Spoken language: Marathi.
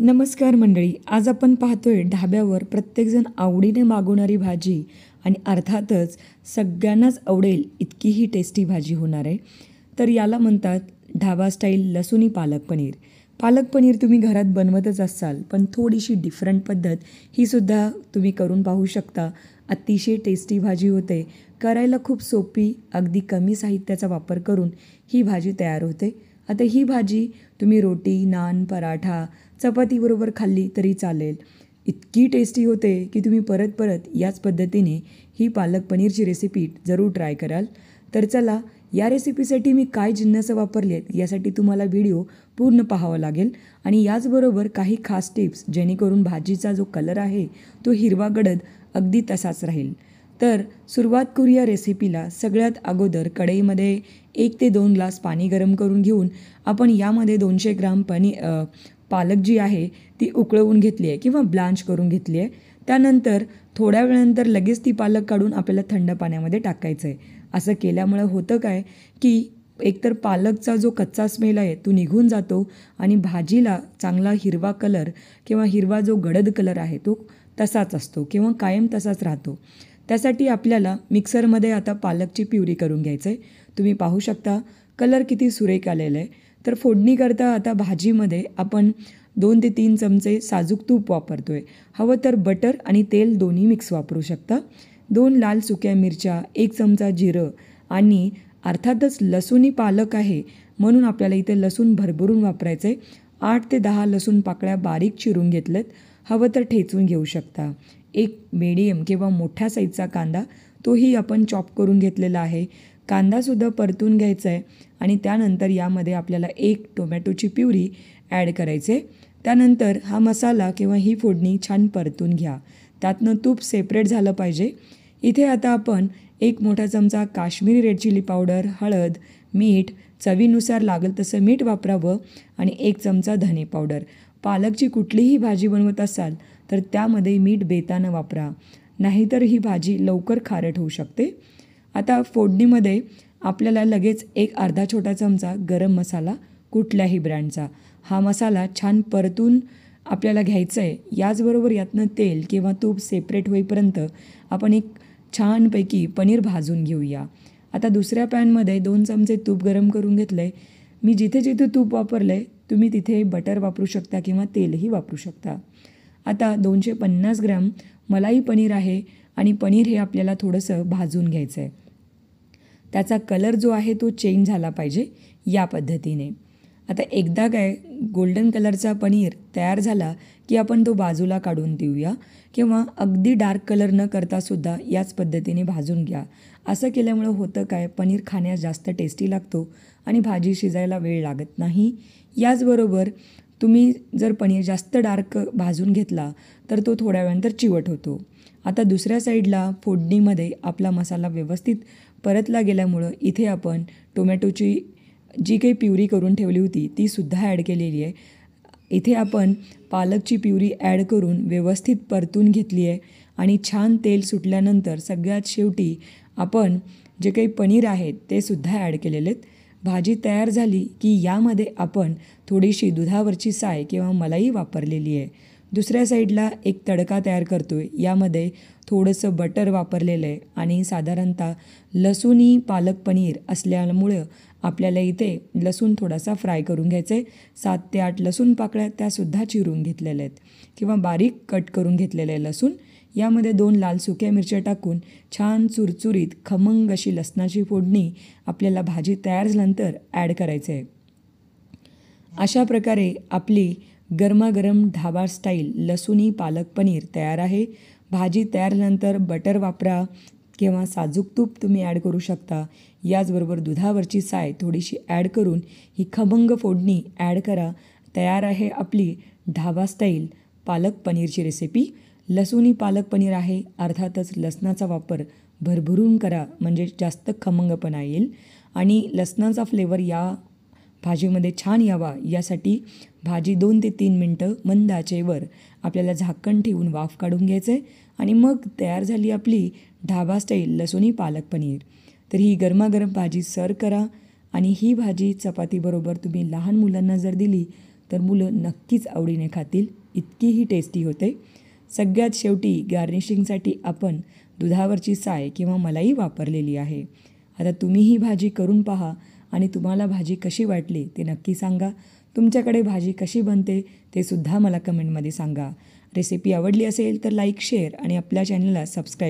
नमस्कार मंडळी आज आपण पाहतोय ढाब्यावर प्रत्येकजण आवडीने मागवणारी भाजी आणि अर्थातच सगळ्यांनाच आवडेल इतकी ही टेस्टी भाजी होणार आहे तर याला म्हणतात ढाबा स्टाईल लसुणी पालक पनीर पालक पनीर तुम्ही घरात बनवतच असाल पण थोडीशी डिफरंट पद्धत ही सुद्धा तुम्ही करून पाहू शकता अतिशय टेस्टी भाजी होते करायला खूप सोपी अगदी कमी साहित्याचा वापर करून ही भाजी तयार होते आता ही भाजी तुम्ही रोटी नान पराठा चपातीबरोबर खाल्ली तरी चालेल इतकी टेस्टी होते की तुम्ही परत परत याच पद्धतीने ही पालक पनीरची रेसिपी जरूर ट्राय कराल तर चला या रेसिपीसाठी मी काय जिन्नसं वापरलेत यासाठी तुम्हाला व्हिडिओ पूर्ण पाहावा लागेल आणि याचबरोबर काही खास टिप्स जेणेकरून भाजीचा जो कलर आहे तो हिरवा गडद अगदी तसाच राहील तर सुरुवात या रेसिपीला सगळ्यात अगोदर कढईमध्ये एक ते दोन ग्लास पाणी गरम करून घेऊन आपण यामध्ये दोनशे ग्राम पनी पालक जी आहे ती उकळवून घेतली आहे किंवा ब्लांच करून घेतली आहे त्यानंतर थोड्या वेळानंतर लगेच ती पालक काढून आपल्याला थंड पाण्यामध्ये टाकायचं आहे असं केल्यामुळं होतं काय की एकतर पालकचा जो कच्चा स्मेल आहे तो निघून जातो आणि भाजीला चांगला हिरवा कलर किंवा हिरवा जो गडद कलर आहे तो तसाच असतो किंवा कायम तसाच राहतो त्यासाठी आपल्याला मिक्सरमध्ये आता पालकची प्युरी करून घ्यायचं आहे तुम्ही पाहू शकता कलर किती सुरेख आलेला आहे तर फोडणीकरता आता भाजीमध्ये आपण दोन ते तीन चमचे साजूक तूप वापरतो आहे हवं तर बटर आणि तेल दोन्ही मिक्स वापरू शकता दोन लाल सुक्या मिरच्या एक चमचा जिरं आणि अर्थातच लसूणी पालक आहे म्हणून आपल्याला इथे लसूण भरभरून वापरायचं आहे आठ ते दहा लसूण पाकळ्या बारीक चिरून घेतल्यात हवं तर ठेचून घेऊ शकता एक मीडियम किंवा मोठ्या साईजचा कांदा तोही आपण चॉप करून घेतलेला आहे कांदासुद्धा परतून घ्यायचा आहे आणि त्यानंतर यामध्ये आपल्याला एक टोमॅटोची प्युरी ॲड करायचे त्यानंतर हा मसाला किंवा ही फोडणी छान परतून घ्या त्यातनं तूप सेपरेट झालं पाहिजे इथे आता आपण एक मोठा चमचा काश्मीरी रेड चिली पावडर हळद मीठ चवीनुसार लागल तसं मीठ वापरावं आणि एक चमचा धने पावडर पालकची कुठलीही भाजी बनवत असाल तर त्यामध्ये मीठ बेतानं वापरा नाहीतर ही भाजी लवकर खारट होऊ शकते आता फोडणीमध्ये आपल्याला लगेच एक अर्धा छोटा चमचा गरम मसाला कुठल्याही ब्रँडचा हा मसाला छान परतून आपल्याला घ्यायचा आहे याचबरोबर यातनं तेल किंवा तूप सेपरेट होईपर्यंत आपण एक छानपैकी पनीर भाजून घेऊया आता दुसऱ्या पॅनमध्ये दोन चमचे तूप गरम करून घेतलं आहे मी जिथे जिथे तूप वापरलं आहे तुम्ही तिथे बटर वापरू शकता किंवा तेलही वापरू शकता आता दोनशे पन्नास ग्रॅम मलाई पनीर आहे आणि पनीर हे आपल्याला थोडंसं भाजून घ्यायचं आहे त्याचा कलर जो आहे तो चेंज झाला पाहिजे या पद्धतीने आता एकदा काय गोल्डन कलरचा पनीर तयार झाला की आपण तो बाजूला काढून देऊया किंवा अगदी डार्क कलर न करतासुद्धा याच पद्धतीने भाजून घ्या असं केल्यामुळं होतं काय पनीर खाण्यास जास्त टेस्टी लागतो आणि भाजी शिजायला वेळ लागत नाही याचबरोबर तुम्ही जर पनीर जास्त डार्क भाजून घेतला तर तो थोड्या वेळानंतर चिवट होतो आता दुसऱ्या साईडला फोडणीमध्ये आपला मसाला व्यवस्थित परतला गेल्यामुळं इथे आपण टोमॅटोची जी काही प्युरी करून ठेवली होती ती सुद्धा ॲड केलेली आहे इथे आपण पालकची प्युरी ॲड करून व्यवस्थित परतून घेतली आहे आणि छान तेल सुटल्यानंतर सगळ्यात शेवटी आपण जे काही पनीर आहेत ते सुद्धा ॲड केलेले आहेत भाजी तयार झाली की यामध्ये आपण थोडीशी दुधावरची साय किंवा मलाई वापरलेली आहे दुसऱ्या साईडला एक तडका तयार करतो आहे यामध्ये थोडंसं बटर वापरलेलं आहे आणि साधारणतः लसूणी पालक पनीर असल्यामुळं आपल्याला इथे लसूण थोडासा फ्राय करून घ्यायचं आहे सात ते आठ लसूण पाकळ्या त्यासुद्धा चिरून घेतलेल्या आहेत किंवा बारीक कट करून घेतलेलं आहे लसूण यामध्ये दोन लाल सुक्या मिरच्या टाकून छान चुरचुरीत खमंग अशी लसणाची फोडणी आपल्याला भाजी तयार झाल्यानंतर ॲड करायचं आहे अशा प्रकारे आपली गरमागरम ढाबा स्टाईल लसुनी पालक पनीर तयार आहे भाजी तयार बटर वापरा किंवा साजूक तूप तुम्ही ॲड करू शकता याचबरोबर दुधावरची साय थोडीशी ॲड करून ही खमंग फोडणी ॲड करा तयार आहे आपली ढाबा स्टाईल पालक पनीरची रेसिपी लसुणी पालक पनीर आहे अर्थातच लसणाचा वापर भरभरून करा म्हणजे जास्त खमंगपणा येईल आणि लसणाचा फ्लेवर या भाजीमध्ये छान यावा यासाठी भाजी दोन ते तीन मिनटं मंद आचेवर आपल्याला झाकण ठेवून वाफ काढून घ्यायचं आहे आणि मग तयार झाली आपली ढाबा स्टाईल लसूणी पालक पनीर तर ही गरमागरम भाजी सर्व करा आणि ही भाजी चपातीबरोबर तुम्ही लहान मुलांना जर दिली तर मुलं नक्कीच आवडीने खातील इतकीही टेस्टी होते सगळ्यात शेवटी गार्निशिंगसाठी आपण दुधावरची साय किंवा मलाई वापरलेली आहे आता तुम्ही ही भाजी करून पहा आणि तुम्हाला भाजी कशी वाटली ते नक्की सांगा तुमच्याकडे भाजी कशी बनते ते सुद्धा मला कमेंटमध्ये सांगा रेसिपी आवडली असेल तर लाईक शेअर आणि आपल्या चॅनलला सबस्क्राईब